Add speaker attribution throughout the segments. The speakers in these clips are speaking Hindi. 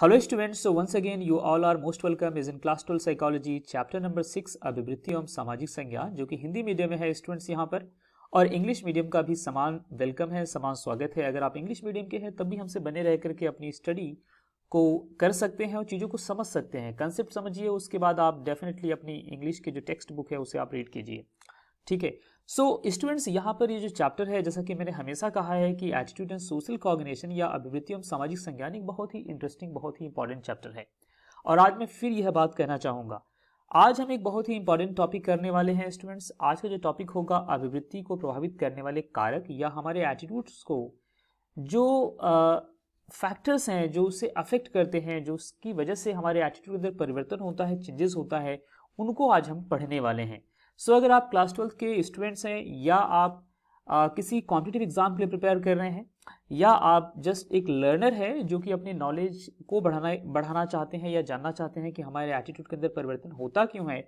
Speaker 1: Hello students so once again you all are most welcome is in class twelve psychology chapter number six अभिवृत्ति एवं सामाजिक संज्ञान जो कि हिंदी मीडियम में है स्टूडेंट्स यहाँ पर और इंग्लिश मीडियम का भी समान वेलकम है समान स्वागत है अगर आप इंग्लिश मीडियम के हैं तब भी हमसे बने रह करके अपनी स्टडी को कर सकते हैं और चीज़ों को समझ सकते हैं कंसेप्ट समझिए उसके बाद आप डेफिनेटली अपनी इंग्लिश की जो टेक्स्ट बुक है उसे आप रीड कीजिए ठीक है सो so, स्टूडेंट्स यहाँ पर ये जो चैप्टर है जैसा कि मैंने हमेशा कहा है कि एटीट्यूड एंड सोशल कॉग्निशन या अभिवृत्ति एवं सामाजिक संज्ञानिक बहुत ही इंटरेस्टिंग बहुत ही इंपॉर्टेंट चैप्टर है और आज मैं फिर यह बात कहना चाहूँगा आज हम एक बहुत ही इंपॉर्टेंट टॉपिक करने वाले हैं स्टूडेंट्स आज का जो टॉपिक होगा अभिवृत्ति को प्रभावित करने वाले कारक या हमारे एटीट्यूड्स को जो फैक्टर्स हैं जो उससे अफेक्ट करते हैं जो उसकी वजह से हमारे एटीट्यूड अंदर परिवर्तन होता है चेंजेस होता है उनको आज हम पढ़ने वाले हैं सो अगर आप क्लास ट्वेल्थ के स्टूडेंट्स हैं या आप आ, किसी कॉम्पिटेटिव एग्जाम के लिए प्रिपेयर कर रहे हैं या आप जस्ट एक लर्नर है जो कि अपने नॉलेज को बढ़ाना बढ़ाना चाहते हैं या जानना चाहते हैं कि हमारे एटीट्यूड के अंदर परिवर्तन होता क्यों है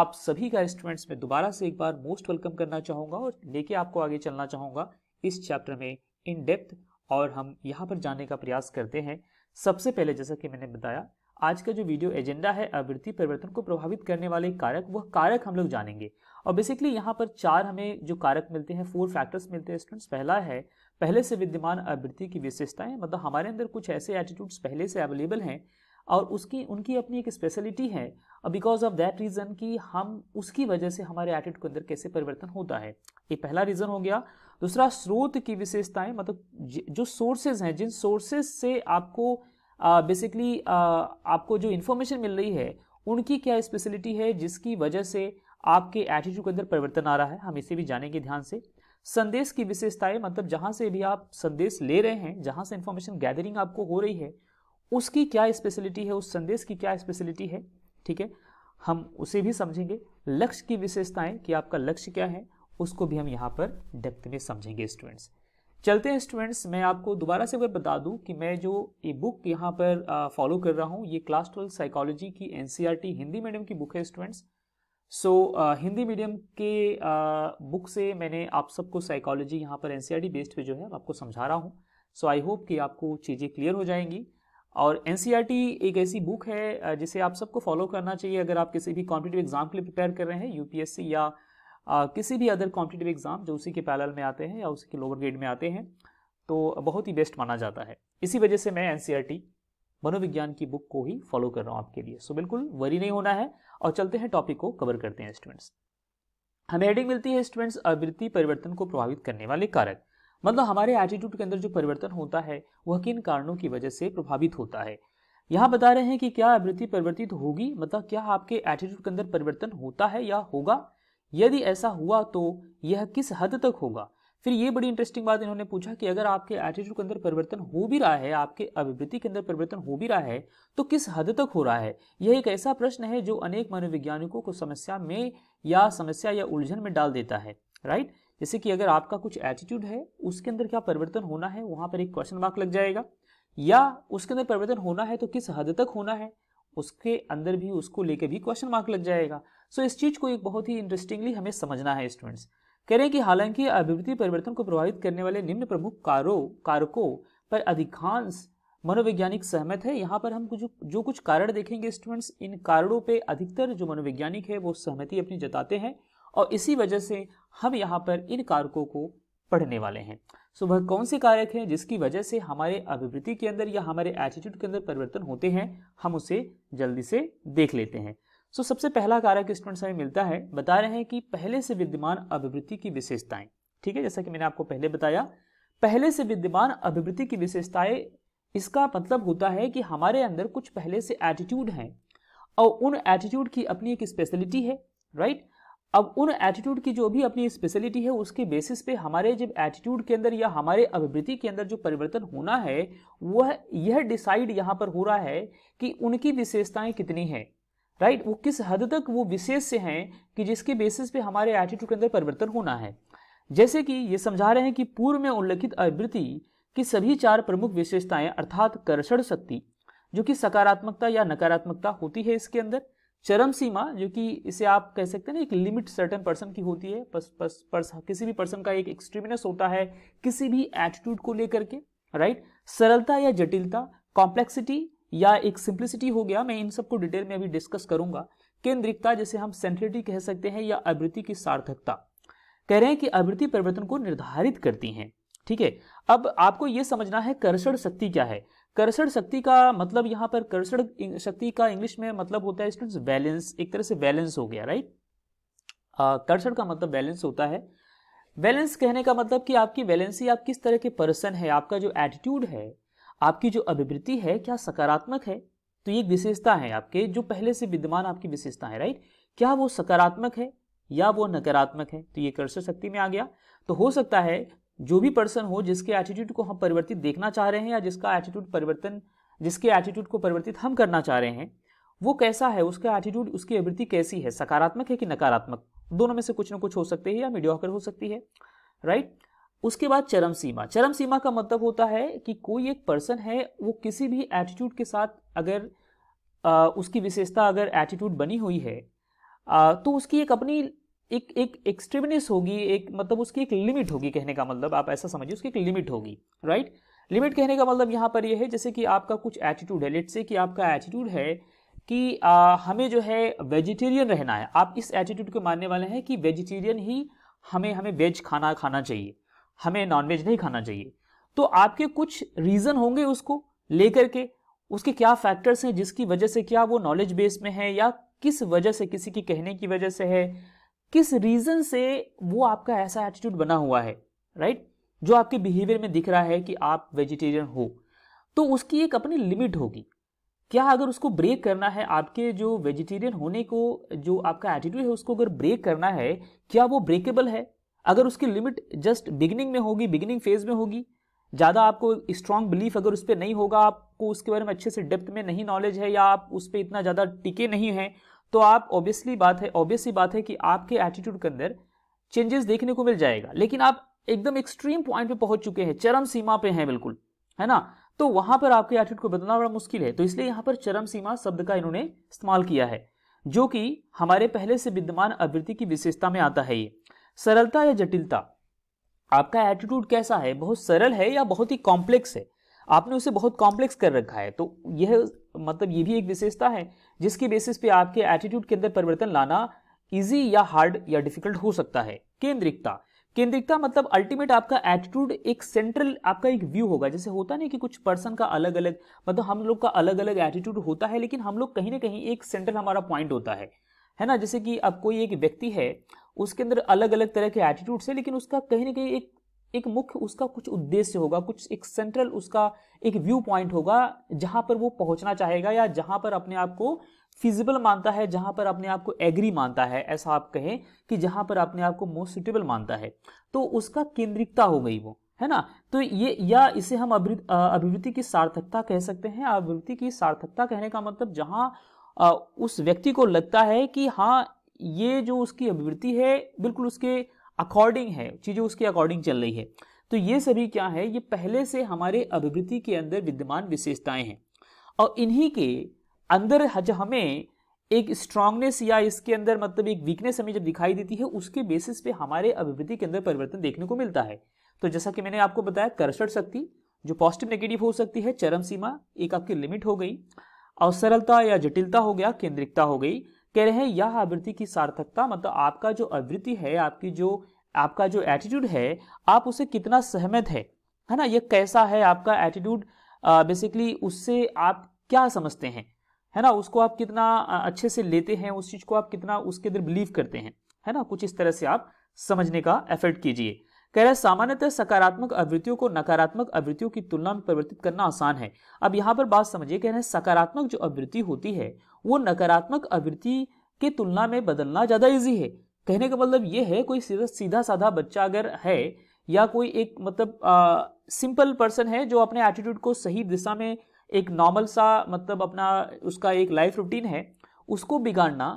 Speaker 1: आप सभी का स्टूडेंट्स में दोबारा से एक बार मोस्ट वेलकम करना चाहूँगा और लेके आपको आगे चलना चाहूँगा इस चैप्टर में इन डेप्थ और हम यहाँ पर जाने का प्रयास करते हैं सबसे पहले जैसा कि मैंने बताया आज का जो वीडियो एजेंडा है आवृत्ति परिवर्तन को प्रभावित करने वाले कारक वह कारक हम लोग जानेंगे और बेसिकली यहाँ पर चार हमें जो कारक मिलते हैं फोर फैक्टर्स मिलते हैं स्टूडेंट्स पहला है पहले से विद्यमान आवृत्ति की विशेषताएं मतलब हमारे अंदर कुछ ऐसे एटीट्यूड्स पहले से अवेलेबल हैं और उसकी उनकी अपनी एक स्पेशलिटी है और बिकॉज ऑफ दैट रीज़न कि हम उसकी वजह से हमारे एटीट्यूड के अंदर कैसे परिवर्तन होता है ये पहला रीज़न हो गया दूसरा स्रोत की विशेषताएं मतलब जो सोर्सेज हैं जिन सोर्सेज से आपको बेसिकली uh, uh, आपको जो इन्फॉर्मेशन मिल रही है उनकी क्या स्पेशलिटी है जिसकी वजह से आपके एटीट्यूड के अंदर परिवर्तन आ रहा है हम इसे भी जानेंगे ध्यान से संदेश की विशेषताएं मतलब जहां से भी आप संदेश ले रहे हैं जहां से इन्फॉर्मेशन गैदरिंग आपको हो रही है उसकी क्या स्पेशलिटी है उस संदेश की क्या स्पेशलिटी है ठीक है हम उसे भी समझेंगे लक्ष्य की विशेषताएं कि आपका लक्ष्य क्या है उसको भी हम यहाँ पर डेप्थ में समझेंगे स्टूडेंट्स चलते हैं स्टूडेंट्स मैं आपको दोबारा से अगर बता दूं कि मैं जो ये बुक यहाँ पर फॉलो कर रहा हूँ ये क्लास ट्वेल्व साइकोलॉजी की एन e हिंदी मीडियम की बुक है students so so, Hindi medium के uh, बुक से मैंने आप सबको साइकोलॉजी यहाँ पर एन बेस्ड e पे जो है आपको समझा रहा हूँ सो आई होप कि आपको चीज़ें क्लियर हो जाएंगी और एन e एक ऐसी बुक है जिसे आप सबको फॉलो करना चाहिए अगर आप किसी भी कॉम्पिटेटिव एग्जाम के लिए प्रिपेयर कर रहे हैं यू या आ, किसी भी अदर कॉम्पिटेटिव एग्ज़ाम जो उसी के पैरल में आते हैं या उसी के लोअर ग्रेड में आते हैं तो बहुत ही बेस्ट माना जाता है इसी वजह से मैं एन e मनोविज्ञान की बुक को ही फॉलो कर रहा हूँ आपके लिए सो बिल्कुल वरी नहीं होना है और चलते हैं टॉपिक को कवर करते हैं स्टूडेंट्स हमें हेडिंग मिलती है स्टूडेंट्स आवृत्ति परिवर्तन को प्रभावित करने वाले कारक मतलब हमारे एटीट्यूड के अंदर जो परिवर्तन होता है वह किन कारणों की वजह से प्रभावित होता है यहाँ बता रहे हैं कि क्या आवृत्ति परिवर्तित होगी मतलब क्या आपके एटीट्यूड के अंदर परिवर्तन होता है या होगा यदि ऐसा हुआ तो यह किस हद तक होगा फिर ये बड़ी इंटरेस्टिंग बात इन्होंने पूछा कि अगर आपके एटीट्यूड के अंदर परिवर्तन हो भी रहा है आपके अभिवृत्ति के अंदर परिवर्तन हो भी रहा है तो किस हद तक हो रहा है यह एक ऐसा प्रश्न है जो अनेक मनोवैज्ञानिकों को समस्या में या समस्या या उलझन में डाल देता है राइट जैसे कि अगर आपका कुछ एटीट्यूड है उसके अंदर क्या परिवर्तन होना है वहां पर एक क्वेश्चन मार्क लग जाएगा या उसके अंदर परिवर्तन होना है तो किस हद तक होना है उसके अंदर भी उसको लेकर भी क्वेश्चन मार्क लग जाएगा सो इस चीज़ को एक बहुत ही इंटरेस्टिंगली हमें समझना है स्टूडेंट्स कह रहे हैं कि हालांकि अभिवृत्ति परिवर्तन को प्रभावित करने वाले निम्न प्रमुख कारों कारकों पर अधिकांश मनोवैज्ञानिक सहमत है यहाँ पर हम कुछ जो कुछ कारण देखेंगे स्टूडेंट्स इन कारणों पे अधिकतर जो मनोवैज्ञानिक है वो सहमति अपनी जताते हैं और इसी वजह से हम यहाँ पर इन कारकों को पढ़ने वाले हैं सो वह कौन से कारक हैं जिसकी वजह से हमारे अभिवृत्ति के अंदर या हमारे एटीट्यूड के अंदर परिवर्तन होते हैं हम उसे जल्दी से देख लेते हैं सो so, सबसे पहला कारक स्टूडेंट्स हमें मिलता है बता रहे हैं कि पहले से विद्यमान अभिवृत्ति की विशेषताएं ठीक है जैसा कि मैंने आपको पहले बताया पहले से विद्यमान अभिवृत्ति की विशेषताएं इसका मतलब होता है कि हमारे अंदर कुछ पहले से एटीट्यूड हैं और उन एटीट्यूड की अपनी एक स्पेशलिटी है राइट अब उन एटीट्यूड की जो भी अपनी स्पेशलिटी है उसके बेसिस पे हमारे जब एटीट्यूड के अंदर या हमारे अभिवृत्ति के अंदर जो परिवर्तन होना है वह यह डिसाइड यहाँ पर हो रहा है कि उनकी विशेषताएं कितनी हैं राइट वो किस हद तक वो विशेष से हैं कि जिसके बेसिस पे हमारे एटीट्यूड के अंदर परिवर्तन होना है जैसे कि ये समझा रहे हैं कि पूर्व में उल्लिखित आवृत्ति की सभी चार प्रमुख विशेषताएं अर्थात कर्षण शक्ति जो कि सकारात्मकता या नकारात्मकता होती है इसके अंदर चरम सीमा जो कि इसे आप कह सकते हैं ना एक लिमिट सर्टन पर्सन की होती है पस, पस, पर्स, किसी भी पर्सन का एक एक्सट्रीमनेस होता है किसी भी एटीट्यूड को लेकर के राइट सरलता या जटिलता कॉम्प्लेक्सिटी या एक सिंप्लिसिटी हो गया मैं इन सबको डिटेल में अभी डिस्कस करूंगा केंद्रिकता जैसे हम सेंट्रिटी कह सकते हैं या आवृत्ति की सार्थकता कह रहे हैं कि आवृत्ति परिवर्तन को निर्धारित करती हैं ठीक है अब आपको यह समझना है कर्षण शक्ति क्या है कर्षण शक्ति का मतलब यहाँ पर कर्षण शक्ति का इंग्लिश में मतलब होता है स्टूडेंट्स बैलेंस एक तरह से बैलेंस हो गया राइट कर्षण का मतलब बैलेंस होता है बैलेंस कहने का मतलब कि आपकी बैलेंसी आप किस तरह के पर्सन है आपका जो एटीट्यूड है आपकी जो अभिवृत्ति है क्या सकारात्मक है तो ये विशेषता है आपके जो पहले से विद्यमान आपकी विशेषता है राइट क्या वो सकारात्मक है या वो नकारात्मक है तो ये कर्सर शक्ति में आ गया तो हो सकता है जो भी पर्सन हो जिसके एटीट्यूड को हम परिवर्तित देखना चाह रहे हैं या जिसका एटीट्यूड परिवर्तन जिसके एटीट्यूड को परिवर्तित हम करना चाह रहे हैं वो कैसा है उसका एटीट्यूड उसकी अभिवृत्ति कैसी है सकारात्मक है कि नकारात्मक दोनों में से कुछ ना कुछ हो सकते हैं या मीडियोकर हो सकती है राइट right? उसके बाद चरम सीमा चरम सीमा का मतलब होता है कि कोई एक पर्सन है वो किसी भी एटीट्यूड के साथ अगर आ, उसकी विशेषता अगर एटीट्यूड बनी हुई है आ, तो उसकी एक अपनी एक एक एक्सट्रीमनेस होगी एक मतलब उसकी एक लिमिट होगी कहने का मतलब आप ऐसा समझिए उसकी एक लिमिट होगी राइट लिमिट कहने का मतलब यहाँ पर यह है जैसे कि आपका कुछ एटीट्यूड है लेट से कि आपका एटीट्यूड है कि आ, हमें जो है वेजिटेरियन रहना है आप इस एटीट्यूड को मानने वाले हैं कि वेजिटेरियन ही हमें हमें वेज खाना खाना चाहिए हमें नॉनवेज नहीं खाना चाहिए तो आपके कुछ रीज़न होंगे उसको लेकर के उसके क्या फैक्टर्स हैं जिसकी वजह से क्या वो नॉलेज बेस में है या किस वजह से किसी की कहने की वजह से है किस रीज़न से वो आपका ऐसा एटीट्यूड बना हुआ है राइट जो आपके बिहेवियर में दिख रहा है कि आप वेजिटेरियन हो तो उसकी एक अपनी लिमिट होगी क्या अगर उसको ब्रेक करना है आपके जो वेजिटेरियन होने को जो आपका एटीट्यूड है उसको अगर ब्रेक करना है क्या वो ब्रेकेबल है अगर उसकी लिमिट जस्ट बिगिनिंग में होगी बिगिनिंग फेज में होगी ज़्यादा आपको स्ट्रांग बिलीफ अगर उस पर नहीं होगा आपको उसके बारे में अच्छे से डेप्थ में नहीं नॉलेज है या आप उस पर इतना ज़्यादा टिके नहीं हैं तो आप ऑब्वियसली बात है ऑब्वियसली बात है कि आपके एटीट्यूड के अंदर चेंजेस देखने को मिल जाएगा लेकिन आप एकदम एक्सट्रीम पॉइंट पे पहुंच चुके हैं चरम सीमा पे हैं बिल्कुल है ना तो वहां पर आपके एटीट्यूड को बदलना बड़ा मुश्किल है तो इसलिए यहां पर चरम सीमा शब्द का इन्होंने इस्तेमाल किया है जो कि हमारे पहले से विद्यमान आवृत्ति की विशेषता में आता है ये सरलता या जटिलता आपका एटीट्यूड कैसा है बहुत सरल है या बहुत ही कॉम्प्लेक्स है आपने उसे बहुत कॉम्प्लेक्स कर रखा है तो यह मतलब ये भी एक विशेषता है जिसके बेसिस पे आपके एटीट्यूड के अंदर परिवर्तन लाना इजी या हार्ड या डिफिकल्ट हो सकता है केंद्रिकता केंद्रिकता मतलब अल्टीमेट आपका एटीट्यूड एक सेंट्रल आपका एक व्यू होगा जैसे होता नहीं कि कुछ पर्सन का अलग अलग मतलब हम लोग का अलग अलग एटीट्यूड होता है लेकिन हम लोग कहीं ना कहीं एक सेंट्रल हमारा पॉइंट होता है है ना जैसे कि अब कोई एक व्यक्ति है उसके अंदर अलग अलग तरह के एटीट्यूड्स है लेकिन उसका कहीं ना कहीं एक एक मुख्य उसका कुछ उद्देश्य होगा कुछ एक सेंट्रल उसका एक व्यू पॉइंट होगा जहां पर वो पहुंचना चाहेगा या जहां पर अपने आप को फिजिबल मानता है जहां पर अपने आप को एग्री मानता है ऐसा आप कहें कि जहां पर अपने आप को मोस्ट सुटेबल मानता है तो उसका केंद्रिकता हो गई वो है ना तो ये या इसे हम अभिवृत्ति की सार्थकता कह सकते हैं अभिवृत्ति की सार्थकता कहने का मतलब जहां उस व्यक्ति को लगता है कि हाँ ये जो उसकी अभिवृत्ति है बिल्कुल उसके अकॉर्डिंग है चीज़ें उसके अकॉर्डिंग चल रही है तो ये सभी क्या है ये पहले से हमारे अभिवृत्ति के अंदर विद्यमान विशेषताएं हैं और इन्हीं के अंदर हमें एक स्ट्रांगनेस या इसके अंदर मतलब एक वीकनेस हमें जब दिखाई देती है उसके बेसिस पे हमारे अभिवृत्ति के अंदर परिवर्तन देखने को मिलता है तो जैसा कि मैंने आपको बताया कर्षण शक्ति जो पॉजिटिव नेगेटिव हो सकती है चरम सीमा एक आपकी लिमिट हो गई और सरलता या जटिलता हो गया केंद्रिकता हो गई कह रहे हैं यह आवृत्ति की सार्थकता मतलब आपका जो आवृत्ति है आपकी जो आपका जो एटीट्यूड है आप उसे कितना सहमत है है ना ये कैसा है आपका एटीट्यूड बेसिकली उससे आप क्या समझते हैं है ना उसको आप कितना अच्छे से लेते हैं उस चीज़ को आप कितना उसके अंदर बिलीव करते हैं है ना कुछ इस तरह से आप समझने का एफर्ट कीजिए कह रहा है सामान्यतः सकारात्मक आवृत्तियों को नकारात्मक आवृत्तियों की तुलना में परिवर्तित करना आसान है अब यहाँ पर बात समझिए कह रहे हैं सकारात्मक जो आवृत्ति होती है वो नकारात्मक आवृत्ति के तुलना में बदलना ज़्यादा ईजी है कहने का मतलब ये है कोई सीधा सीधा साधा बच्चा अगर है या कोई एक मतलब सिंपल पर्सन है जो अपने एटीट्यूड को सही दिशा में एक नॉर्मल सा मतलब अपना उसका एक लाइफ रूटीन है उसको बिगाड़ना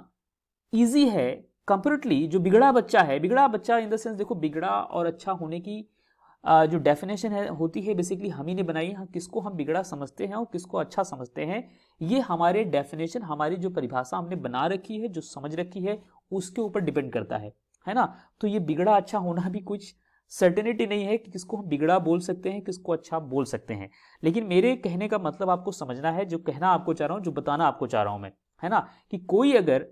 Speaker 1: ईजी है कंप्लीटली जो बिगड़ा बच्चा है बिगड़ा बच्चा इन द सेंस देखो बिगड़ा और अच्छा होने की जो डेफिनेशन है होती है बेसिकली हम ही ने बनाई है हाँ, किसको हम बिगड़ा समझते हैं और किसको अच्छा समझते हैं ये हमारे डेफिनेशन हमारी जो परिभाषा हमने बना रखी है जो समझ रखी है उसके ऊपर डिपेंड करता है है ना तो ये बिगड़ा अच्छा होना भी कुछ सर्टेनिटी नहीं है कि किसको हम बिगड़ा बोल सकते हैं किसको अच्छा बोल सकते हैं लेकिन मेरे कहने का मतलब आपको समझना है जो कहना आपको चाह रहा हूँ जो बताना आपको चाह रहा हूँ मैं है ना कि कोई अगर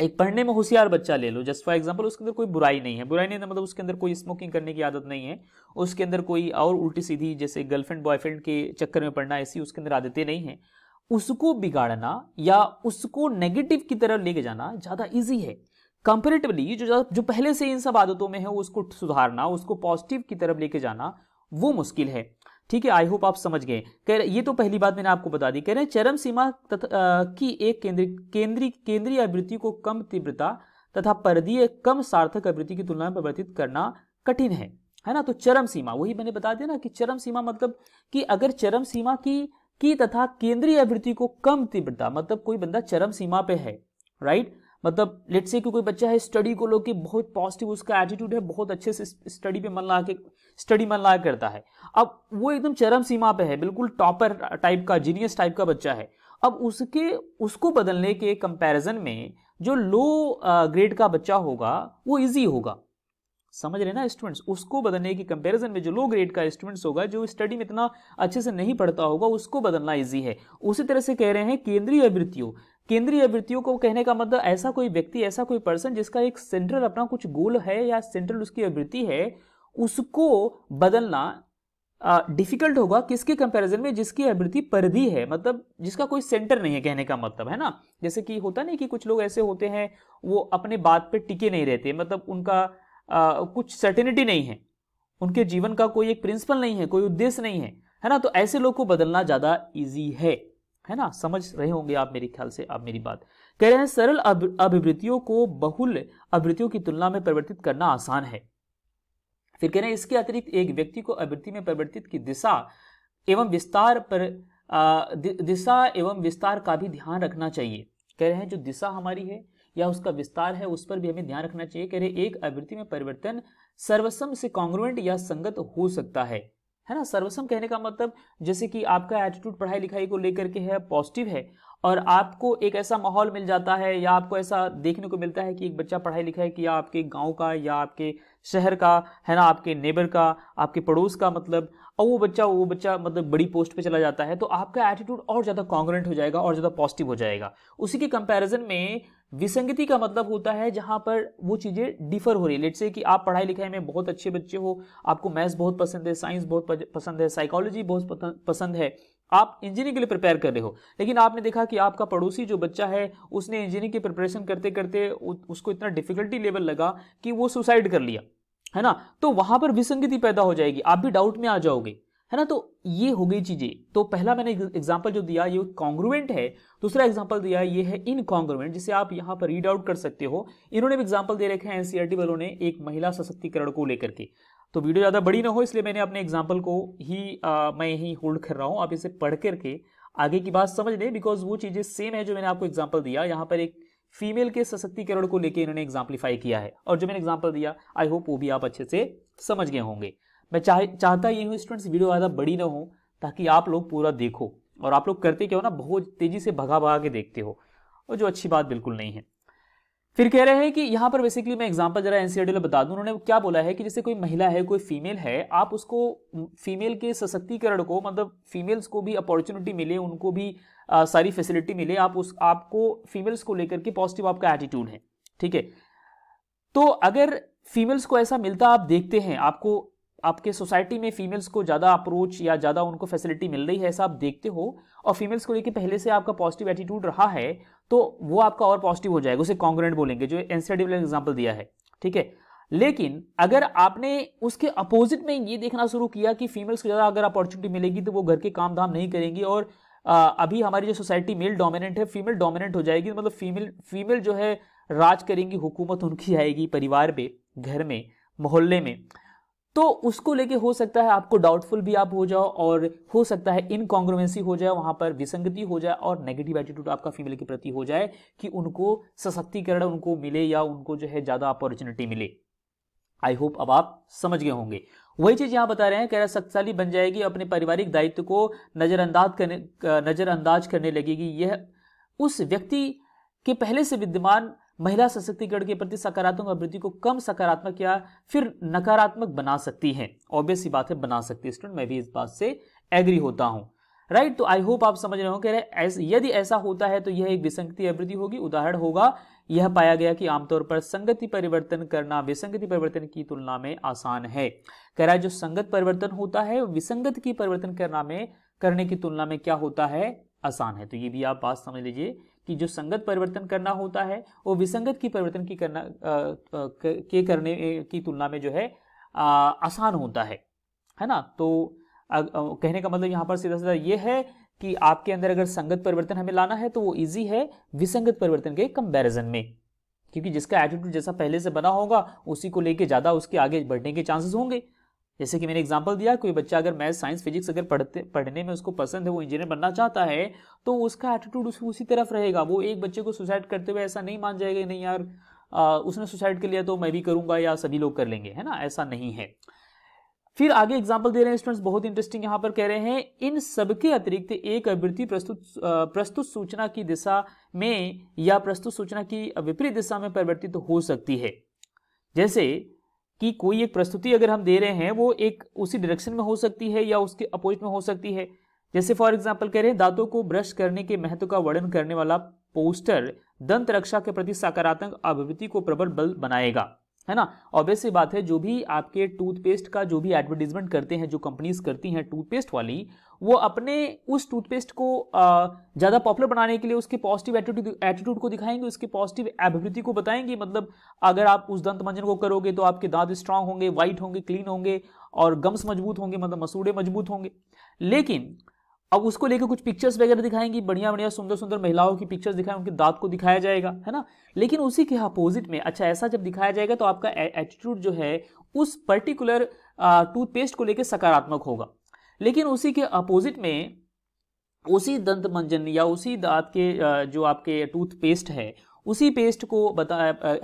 Speaker 1: एक पढ़ने में होशियार बच्चा ले लो जस्ट फॉर एग्जाम्पल उसके अंदर कोई बुराई नहीं है बुराई नहीं है तो मतलब उसके अंदर कोई स्मोकिंग करने की आदत नहीं है उसके अंदर कोई और उल्टी सीधी जैसे गर्लफ्रेंड बॉयफ्रेंड के चक्कर में पढ़ना ऐसी उसके अंदर आदतें नहीं है उसको बिगाड़ना या उसको नेगेटिव की तरफ लेके जाना ज़्यादा ईजी है कंपेरेटिवली जो जो पहले से इन सब आदतों में है उसको सुधारना उसको पॉजिटिव की तरफ लेके जाना वो मुश्किल है ठीक है आई होप आप समझ गए कह ये तो पहली बात मैंने आपको बता दी कह रहे हैं चरम सीमा तथा की एक केंद्रीय केंद्रीय केंद्रीय आवृत्ति को कम तीव्रता तथा परदीय कम सार्थक आवृत्ति की तुलना में परिवर्तित करना कठिन है है ना तो चरम सीमा वही मैंने बता दिया ना कि चरम सीमा मतलब कि अगर चरम सीमा की की तथा केंद्रीय आवृत्ति को कम तीव्रता मतलब कोई बंदा चरम सीमा पे है राइट right? मतलब लेट से कि कोई बच्चा है स्टडी को लोग बहुत पॉजिटिव उसका एटीट्यूड है बहुत अच्छे से स्टडी पे मन ला के स्टडी मन ला करता है अब वो एकदम चरम सीमा पे है बिल्कुल टॉपर टाइप का जीनियस टाइप का बच्चा है अब उसके उसको बदलने के कंपैरिजन में जो लो ग्रेड uh, का बच्चा होगा वो इजी होगा समझ रहे ना स्टूडेंट्स उसको बदलने की कंपैरिजन में जो लो ग्रेड का स्टूडेंट्स होगा जो स्टडी में इतना अच्छे से नहीं पढ़ता होगा उसको बदलना इजी है उसी तरह से कह रहे हैं केंद्रीय आवृत्तियों केंद्रीय वृत्तियों को कहने का मतलब ऐसा कोई व्यक्ति ऐसा कोई पर्सन जिसका एक सेंट्रल अपना कुछ गोल है या सेंट्रल उसकी आवृत्ति है उसको बदलना डिफिकल्ट होगा किसके कंपैरिजन में जिसकी आवृत्ति परिधि है मतलब जिसका कोई सेंटर नहीं है कहने का मतलब है ना जैसे कि होता नहीं कि कुछ लोग ऐसे होते हैं वो अपने बात पे टिके नहीं रहते मतलब उनका आ, कुछ सर्टेनिटी नहीं है उनके जीवन का कोई एक प्रिंसिपल नहीं है कोई उद्देश्य नहीं है है ना तो ऐसे लोग को बदलना ज़्यादा ईजी है है ना समझ रहे होंगे आप मेरे ख्याल से आप मेरी बात कह रहे हैं सरल अभिवृत्तियों को बहुल अभिवृत्तियों की तुलना में परिवर्तित करना आसान है फिर कह रहे हैं इसके अतिरिक्त एक व्यक्ति को अभिवृत्ति में परिवर्तित की दिशा एवं विस्तार पर आ, दि, दिशा एवं विस्तार का भी ध्यान रखना चाहिए कह रहे हैं जो दिशा हमारी है या उसका विस्तार है उस पर भी हमें ध्यान रखना चाहिए कह रहे एक अभिवृत्ति में परिवर्तन सर्वसम से कॉन्ग्रुएंट या संगत हो सकता है है ना सर्वसम कहने का मतलब जैसे कि आपका एटीट्यूड पढ़ाई लिखाई को लेकर के है पॉजिटिव है और आपको एक ऐसा माहौल मिल जाता है या आपको ऐसा देखने को मिलता है कि एक बच्चा पढ़ाई लिखाई किया आपके गांव का या आपके शहर का है ना आपके नेबर का आपके पड़ोस का मतलब और वो बच्चा वो बच्चा मतलब बड़ी पोस्ट पे चला जाता है तो आपका एटीट्यूड और ज़्यादा कॉन्ग्रेंट हो जाएगा और ज़्यादा पॉजिटिव हो जाएगा उसी के कंपैरिजन में विसंगति का मतलब होता है जहाँ पर वो चीज़ें डिफर हो रही है लेट से कि आप पढ़ाई लिखाई में बहुत अच्छे बच्चे हो आपको मैथ्स बहुत पसंद है साइंस बहुत पसंद है साइकोलॉजी बहुत पसंद है आप इंजीनियरिंग के लिए प्रिपेयर कर रहे हो लेकिन आपने देखा कि आपका पड़ोसी जो बच्चा है उसने इंजीनियरिंग की प्रिपरेशन करते करते उसको इतना डिफिकल्टी लेवल लगा कि वो सुसाइड कर लिया है ना तो वहां पर विसंगति पैदा हो जाएगी आप भी डाउट में आ जाओगे है ना तो ये हो गई चीजें तो पहला मैंने एग्जाम्पल जो दिया ये कॉन्ग्रुवेंट है दूसरा एग्जाम्पल दिया है ये है इनकॉन्ग्रुवेंट जिसे आप यहाँ पर रीड आउट कर सकते हो इन्होंने भी एग्जाम्पल दे रखे हैं एनसीआरटी वालों ने एक महिला सशक्तिकरण को लेकर के तो वीडियो ज़्यादा बड़ी ना हो इसलिए मैंने अपने एग्जाम्पल को ही आ, मैं यही होल्ड कर रहा हूँ आप इसे पढ़ करके आगे की बात समझ लें बिकॉज वो चीज़ें सेम है जो मैंने आपको एग्जाम्पल दिया यहाँ पर एक फीमेल के सशक्तिकरण को लेकर इन्होंने एग्जाम्पलीफाई किया है और जो मैंने एग्जाम्पल दिया आई होप वो भी आप अच्छे से समझ गए होंगे मैं चाहे चाहता ये हूँ स्टूडेंट्स वीडियो ज़्यादा बड़ी ना हो ताकि आप लोग पूरा देखो और आप लोग करते क्या हो ना बहुत तेज़ी से भगा भगा के देखते हो और जो अच्छी बात बिल्कुल नहीं है फिर कह रहे हैं कि यहाँ पर बेसिकली मैं एग्जांपल जरा एनसीआर बता दूं उन्होंने क्या बोला है कि जैसे कोई महिला है कोई फीमेल है आप उसको फीमेल के सशक्तिकरण को मतलब फीमेल्स को भी अपॉर्चुनिटी मिले उनको भी आ, सारी फैसिलिटी मिले आप उस आपको फीमेल्स को लेकर के पॉजिटिव आपका एटीट्यूड है ठीक है तो अगर फीमेल्स को ऐसा मिलता आप देखते हैं आपको आपके सोसाइटी में फीमेल्स को ज़्यादा अप्रोच या ज़्यादा उनको फैसिलिटी मिल रही है ऐसा आप देखते हो और फीमेल्स को लेकर पहले से आपका पॉजिटिव एटीट्यूड रहा है तो वो आपका और पॉजिटिव हो जाएगा उसे कॉन्ग्रेंट बोलेंगे जो एनसीडीएफ ने एग्जाम्पल दिया है ठीक है लेकिन अगर आपने उसके अपोजिट में ये देखना शुरू किया कि फीमेल्स को ज़्यादा अगर अपॉर्चुनिटी मिलेगी तो वो घर के काम धाम नहीं करेंगी और अभी हमारी जो सोसाइटी मेल डोमिनेंट है फीमेल डोमिनेंट हो जाएगी तो मतलब फीमेल फीमेल जो है राज करेंगी हुकूमत उनकी आएगी परिवार में घर में मोहल्ले में तो उसको लेके हो सकता है आपको डाउटफुल भी आप हो जाओ और हो सकता है इनकॉन्ग्रुवेंसी हो जाए वहां पर विसंगति हो जाए और नेगेटिव एटीट्यूड आपका फीमेल के प्रति हो जाए कि उनको सशक्तिकरण उनको मिले या उनको जो है ज़्यादा अपॉर्चुनिटी मिले आई होप अब आप समझ गए होंगे वही चीज यहां बता रहे हैं कह शक्तिशाली बन जाएगी अपने पारिवारिक दायित्व को नजरअंदाज करने नजरअंदाज करने लगेगी यह उस व्यक्ति के पहले से विद्यमान महिला सशक्तिकरण के प्रति सकारात्मक अभिवृद्धि को कम सकारात्मक या फिर नकारात्मक बना सकती है ऑब्वियस ही बात है बना सकती है स्टूडेंट मैं भी इस बात से एग्री होता हूं राइट right? तो आई होप आप समझ रहे हो कि ऐस, यदि ऐसा होता है तो यह एक विसंगति अभिवृद्धि होगी उदाहरण होगा यह पाया गया कि आमतौर पर संगति परिवर्तन करना विसंगति परिवर्तन की तुलना में आसान है कह रहा है जो संगत परिवर्तन होता है विसंगत की परिवर्तन करना में करने की तुलना में क्या होता है आसान है तो ये भी आप बात समझ लीजिए कि जो संगत परिवर्तन करना होता है वो विसंगत की परिवर्तन की करना के करने की तुलना में जो है आसान होता है है ना तो कहने का मतलब यहाँ पर सीधा सीधा ये है कि आपके अंदर अगर संगत परिवर्तन हमें लाना है तो वो इजी है विसंगत परिवर्तन के कंपैरिजन में क्योंकि जिसका एटीट्यूड जैसा पहले से बना होगा उसी को लेके ज़्यादा उसके आगे बढ़ने के चांसेस होंगे जैसे कि मैंने एग्जाम्पल दिया कोई बच्चा अगर मैथ साइंस फिजिक्स अगर पढ़ते पढ़ने में उसको पसंद है वो इंजीनियर बनना चाहता है तो उसका एटीट्यूड उस, उसी तरफ रहेगा वो एक बच्चे को सुसाइड करते हुए ऐसा नहीं मान जाएगा नहीं यार आ, उसने सुसाइड कर लिया तो मैं भी करूंगा या सभी लोग कर लेंगे है ना ऐसा नहीं है फिर आगे एग्जाम्पल दे रहे हैं स्टूडेंट्स बहुत इंटरेस्टिंग यहाँ पर कह रहे हैं इन सबके अतिरिक्त एक अभिवृत्ति प्रस्तुत प्रस्तुत सूचना की दिशा में या प्रस्तुत सूचना की विपरीत दिशा में परिवर्तित हो सकती है जैसे कि कोई एक प्रस्तुति अगर हम दे रहे हैं वो एक उसी डायरेक्शन में हो सकती है या उसके अपोजिट में हो सकती है जैसे फॉर एग्जाम्पल कह रहे हैं दांतों को ब्रश करने के महत्व का वर्णन करने वाला पोस्टर दंत रक्षा के प्रति सकारात्मक अभिवृत्ति को प्रबल बल बनाएगा है ना ऑब्वियसली बात है जो भी आपके टूथपेस्ट का जो भी एडवर्टीजमेंट करते हैं जो कंपनीज करती हैं टूथपेस्ट वाली वो अपने उस टूथपेस्ट को ज़्यादा पॉपुलर बनाने के लिए उसके पॉजिटिव एटीट्यूड एटीट्यूड को दिखाएंगे उसके पॉजिटिव एबिलिटी को बताएंगे मतलब अगर आप उस दंत मंजन को करोगे तो आपके दांत स्ट्रांग होंगे वाइट होंगे क्लीन होंगे और गम्स मजबूत होंगे मतलब मसूड़े मजबूत होंगे लेकिन अब उसको लेकर कुछ पिक्चर्स वगैरह दिखाएंगे बढ़िया बढ़िया सुंदर सुंदर महिलाओं की पिक्चर्स दिखाएं उनके दांत को दिखाया जाएगा है ना लेकिन उसी के अपोजिट में अच्छा ऐसा जब दिखाया जाएगा तो आपका एटीट्यूड जो है उस पर्टिकुलर टूथपेस्ट को लेकर सकारात्मक होगा लेकिन उसी के अपोजिट में उसी दंत मंजन या उसी दांत के जो आपके टूथपेस्ट है उसी पेस्ट को बता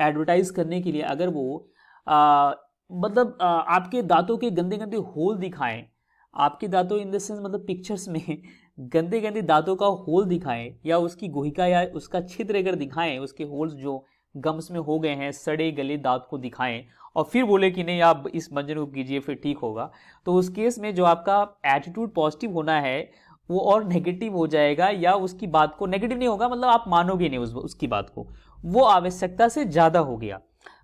Speaker 1: एडवर्टाइज करने के लिए अगर वो आ, मतलब आपके दांतों के गंदे गंदे होल दिखाएं आपके दांतों इन द सेंस मतलब पिक्चर्स में गंदे गंदे दांतों का होल दिखाएं या उसकी गोहिका या उसका छिद्र अगर दिखाएं उसके होल्स जो गम्स में हो गए हैं सड़े गले दांत को दिखाएं और फिर बोले कि नहीं आप इस मंजन को कीजिए फिर ठीक होगा तो उस केस में जो आपका एटीट्यूड पॉजिटिव होना है वो और नेगेटिव हो जाएगा या उसकी बात को नेगेटिव नहीं होगा मतलब आप मानोगे नहीं उस उसकी बात को वो आवश्यकता से ज़्यादा हो गया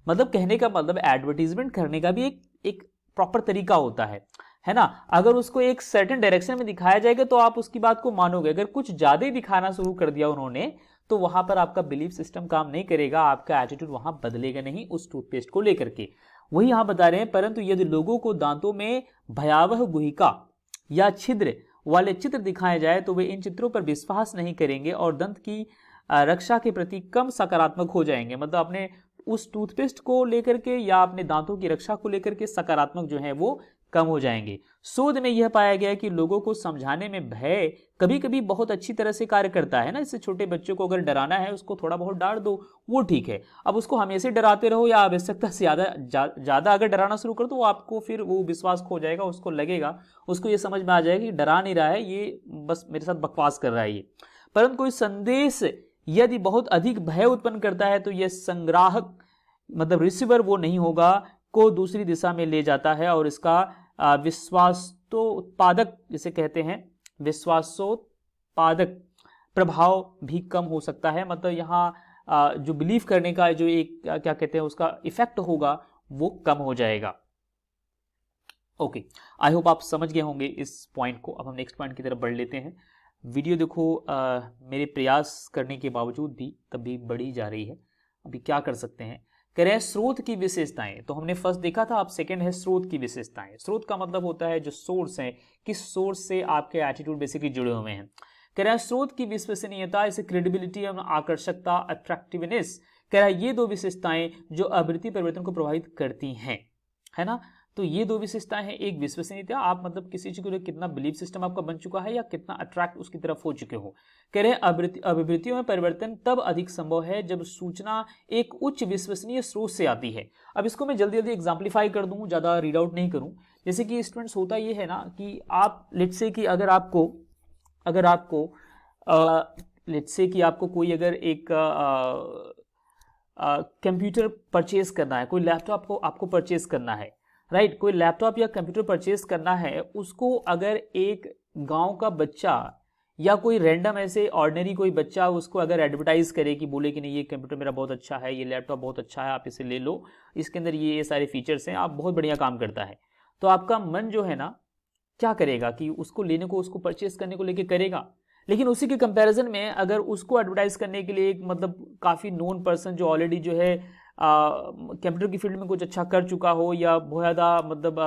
Speaker 1: मतलब कहने का मतलब एडवर्टीजमेंट करने का भी एक एक प्रॉपर तरीका होता है है ना अगर उसको एक सर्टेन डायरेक्शन में दिखाया जाएगा तो आप उसकी बात को मानोगे अगर कुछ ज़्यादा ही दिखाना शुरू कर दिया उन्होंने तो वहां पर आपका बिलीफ सिस्टम काम नहीं करेगा आपका एटीट्यूड वहां बदलेगा नहीं उस टूथपेस्ट को लेकर के वही यहां बता रहे हैं परंतु यदि लोगों को दांतों में भयावह गुहिका या छिद्र वाले चित्र दिखाए जाए तो वे इन चित्रों पर विश्वास नहीं करेंगे और दंत की रक्षा के प्रति कम सकारात्मक हो जाएंगे मतलब अपने उस टूथपेस्ट को लेकर के या अपने दांतों की रक्षा को लेकर के सकारात्मक जो है वो कम हो जाएंगे शोध में यह पाया गया कि लोगों को समझाने में भय कभी कभी बहुत अच्छी तरह से कार्य करता है ना इससे छोटे बच्चों को अगर डराना है उसको थोड़ा बहुत डांट दो वो ठीक है अब उसको हमेशा डराते रहो या आवश्यकता से ज़्यादा ज़्यादा अगर डराना शुरू दो तो आपको फिर वो विश्वास खो जाएगा उसको लगेगा उसको ये समझ में आ जाएगा कि डरा नहीं रहा है ये बस मेरे साथ बकवास कर रहा है ये परंतु कोई संदेश यदि बहुत अधिक भय उत्पन्न करता है तो यह संग्राहक मतलब रिसीवर वो नहीं होगा को दूसरी दिशा में ले जाता है और इसका विश्वासोत्पादक जिसे कहते हैं विश्वासोत्पादक प्रभाव भी कम हो सकता है मतलब यहाँ जो बिलीव करने का जो एक क्या कहते हैं उसका इफेक्ट होगा वो कम हो जाएगा ओके आई होप आप समझ गए होंगे इस पॉइंट को अब हम नेक्स्ट पॉइंट की तरफ बढ़ लेते हैं वीडियो देखो आ, मेरे प्रयास करने के बावजूद भी तभी बढ़ी जा रही है अभी क्या कर सकते हैं हैं स्रोत की विशेषताएं तो हमने फर्स्ट देखा था अब सेकंड है स्रोत की विशेषताएं स्रोत का मतलब होता है जो सोर्स है किस सोर्स से आपके एटीट्यूड बेसिकली जुड़े हुए हैं कह रहे हैं स्रोत की विश्वसनीयता इसे क्रेडिबिलिटी एवं आकर्षकता अट्रैक्टिवनेस कह रहा है ये दो विशेषताएं जो आवृत्ति परिवर्तन को प्रभावित करती हैं है ना तो ये दो विशेषताएं हैं एक विश्वसनीयता आप मतलब किसी चीज को कितना बिलीव सिस्टम आपका बन चुका है या कितना अट्रैक्ट उसकी तरफ हो चुके हो कह रहे हैं अभिवृत्तियों में परिवर्तन तब अधिक संभव है जब सूचना एक उच्च विश्वसनीय स्रोत से आती है अब इसको मैं जल्दी जल्दी एग्जाम्पलीफाई कर दूँ ज़्यादा रीड आउट नहीं करूँ जैसे कि स्टूडेंट्स होता ये है ना कि आप लिट से कि अगर आपको अगर आपको लिट से कि आपको कोई अगर एक कंप्यूटर परचेज करना है कोई लैपटॉप को आपको परचेज करना है राइट right, कोई लैपटॉप या कंप्यूटर परचेस करना है उसको अगर एक गांव का बच्चा या कोई रैंडम ऐसे ऑर्डनरी कोई बच्चा उसको अगर एडवर्टाइज करे कि बोले कि नहीं ये कंप्यूटर मेरा बहुत अच्छा है ये लैपटॉप बहुत अच्छा है आप इसे ले लो इसके अंदर ये ये सारे फीचर्स हैं आप बहुत बढ़िया काम करता है तो आपका मन जो है ना क्या करेगा कि उसको लेने को उसको परचेस करने को लेके करेगा लेकिन उसी के कंपैरिजन में अगर उसको एडवर्टाइज करने के लिए एक मतलब काफ़ी नोन पर्सन जो ऑलरेडी जो है कंप्यूटर की फील्ड में कुछ अच्छा कर चुका हो या बहुत ज़्यादा मतलब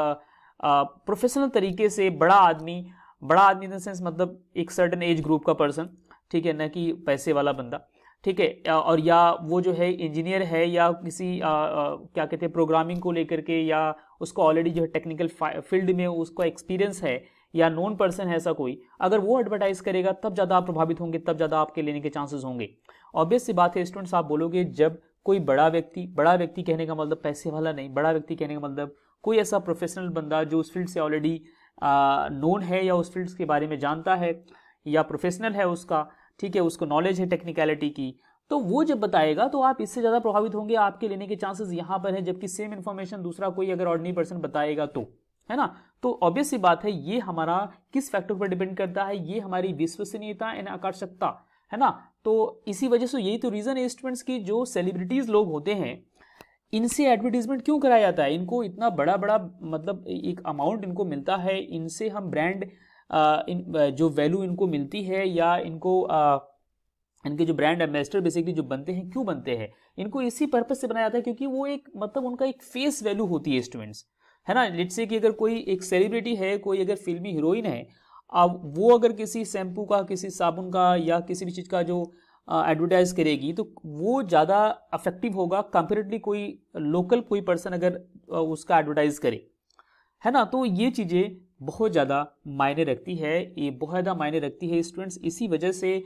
Speaker 1: प्रोफेशनल तरीके से बड़ा आदमी बड़ा आदमी इन सेंस मतलब एक सर्टन एज ग्रुप का पर्सन ठीक है ना कि पैसे वाला बंदा ठीक है और या वो जो है इंजीनियर है या किसी आ, आ, क्या कहते हैं प्रोग्रामिंग को लेकर के या उसको ऑलरेडी जो है टेक्निकल फील्ड में उसका एक्सपीरियंस है या नॉन पर्सन है ऐसा कोई अगर वो एडवर्टाइज़ करेगा तब ज़्यादा आप प्रभावित होंगे तब ज़्यादा आपके लेने के चांसेस होंगे ऑब्वियस सी बात है स्टूडेंट्स आप बोलोगे जब कोई बड़ा व्यक्ति बड़ा व्यक्ति कहने का मतलब पैसे वाला नहीं बड़ा व्यक्ति कहने का मतलब कोई ऐसा प्रोफेशनल बंदा जो उस फील्ड से ऑलरेडी नोन है या उस फील्ड के बारे में जानता है या प्रोफेशनल है उसका ठीक है उसको नॉलेज है टेक्निकलिटी की तो वो जब बताएगा तो आप इससे ज़्यादा प्रभावित होंगे आपके लेने के चांसेस यहाँ पर है जबकि सेम इन्फॉर्मेशन दूसरा कोई अगर ऑर्डनरी पर्सन बताएगा तो है ना तो ऑब्वियस बात है ये हमारा किस फैक्टर पर डिपेंड करता है ये हमारी विश्वसनीयता एंड आकर्षकता है ना तो इसी वजह से यही तो रीज़न है स्टूडेंट्स की जो सेलिब्रिटीज़ लोग होते हैं इनसे एडवर्टीजमेंट क्यों कराया जाता है इनको इतना बड़ा बड़ा मतलब एक अमाउंट इनको मिलता है इनसे हम ब्रांड इन, जो वैल्यू इनको मिलती है या इनको आ, इनके जो ब्रांड एम्बेसडर बेसिकली जो बनते हैं क्यों बनते हैं इनको इसी पर्पज से बनाया जाता है क्योंकि वो एक मतलब उनका एक फेस वैल्यू होती है स्टूडेंट्स है ना लेट्स से कि अगर कोई एक सेलिब्रिटी है कोई अगर फिल्मी हीरोइन है अब वो अगर किसी शैम्पू का किसी साबुन का या किसी भी चीज़ का जो एडवर्टाइज करेगी तो वो ज़्यादा अफेक्टिव होगा कंपेरेटिवली कोई लोकल कोई पर्सन अगर उसका एडवर्टाइज करे है ना तो ये चीज़ें बहुत ज़्यादा मायने रखती है ये बहुत ज़्यादा मायने रखती है स्टूडेंट्स इसी वजह से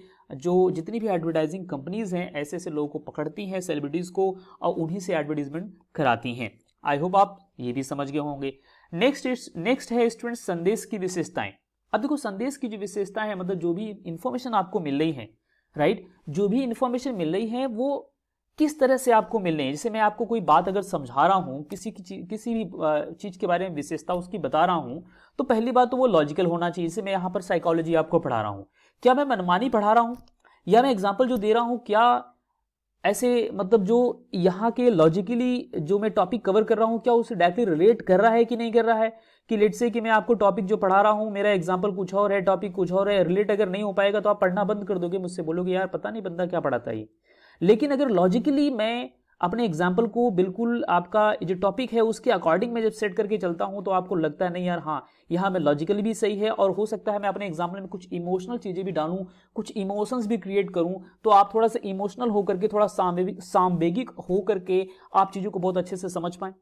Speaker 1: जो जितनी भी एडवर्टाइजिंग कंपनीज़ हैं ऐसे ऐसे लोगों को पकड़ती हैं सेलिब्रिटीज़ को और उन्हीं से एडवर्टीजमेंट कराती हैं आई होप आप ये भी समझ गए होंगे नेक्स्ट नेक्स्ट है स्टूडेंट्स संदेश की विशेषताएँ अब देखो संदेश की जो विशेषता है मतलब जो भी इन्फॉर्मेशन आपको मिल रही है राइट जो भी इन्फॉर्मेशन मिल रही है वो किस तरह से आपको मिल रही है जैसे मैं आपको कोई बात अगर समझा रहा हूँ किसी की चीज किसी भी चीज़ के बारे में विशेषता उसकी बता रहा हूँ तो पहली बात तो वो लॉजिकल होना चाहिए जैसे मैं यहाँ पर साइकोलॉजी आपको पढ़ा रहा हूँ क्या मैं मनमानी पढ़ा रहा हूँ या मैं एग्जाम्पल जो दे रहा हूँ क्या ऐसे मतलब जो यहाँ के लॉजिकली जो मैं टॉपिक कवर कर रहा हूँ क्या उसे डायरेक्टली रिलेट कर रहा है कि नहीं कर रहा है कि लेट से कि मैं आपको टॉपिक जो पढ़ा रहा हूँ मेरा एग्जाम्पल कुछ और है टॉपिक कुछ और है रिलेट अगर नहीं हो पाएगा तो आप पढ़ना बंद कर दोगे मुझसे बोलोगे यार पता नहीं बंदा क्या पढ़ाता है लेकिन अगर लॉजिकली मैं अपने एग्जाम्पल को बिल्कुल आपका जो टॉपिक है उसके अकॉर्डिंग में जब सेट करके चलता हूँ तो आपको लगता है नहीं यार हाँ यहाँ मैं लॉजिकली भी सही है और हो सकता है मैं अपने एग्जाम्पल में कुछ इमोशनल चीज़ें भी डालूँ कुछ इमोशंस भी क्रिएट करूँ तो आप थोड़ा सा इमोशनल होकर के थोड़ा सांवेगिक होकर के आप चीज़ों को बहुत अच्छे से समझ पाएँ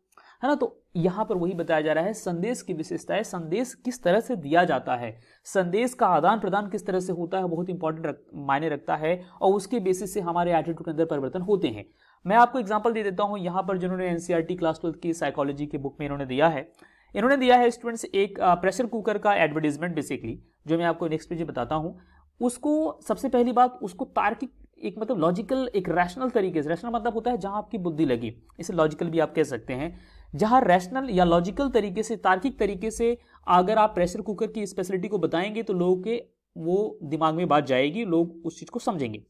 Speaker 1: है ना तो यहाँ पर वही बताया जा रहा है संदेश की विशेषता है संदेश किस तरह से दिया जाता है संदेश का आदान प्रदान किस तरह से होता है बहुत इंपॉर्टेंट रख, मायने रखता है और उसके बेसिस से हमारे एटीट्यूड के अंदर परिवर्तन होते हैं मैं आपको एग्जाम्पल दे देता हूँ यहाँ पर जिन्होंने एनसीईआरटी क्लास ट्वेल्थ की साइकोलॉजी की बुक में इन्होंने दिया है इन्होंने दिया है स्टूडेंट्स एक प्रेशर कुकर का एडवर्टीजमेंट बेसिकली जो मैं आपको नेक्स्ट पेज बताता हूँ उसको सबसे पहली बात उसको तार्किक एक मतलब लॉजिकल एक रैशनल तरीके से रैशनल मतलब होता है जहाँ आपकी बुद्धि लगी इसे लॉजिकल भी आप कह सकते हैं जहाँ रैशनल या लॉजिकल तरीके से तार्किक तरीके से अगर आप प्रेशर कुकर की स्पेशलिटी को बताएंगे तो लोगों के वो दिमाग में बात जाएगी लोग उस चीज़ को समझेंगे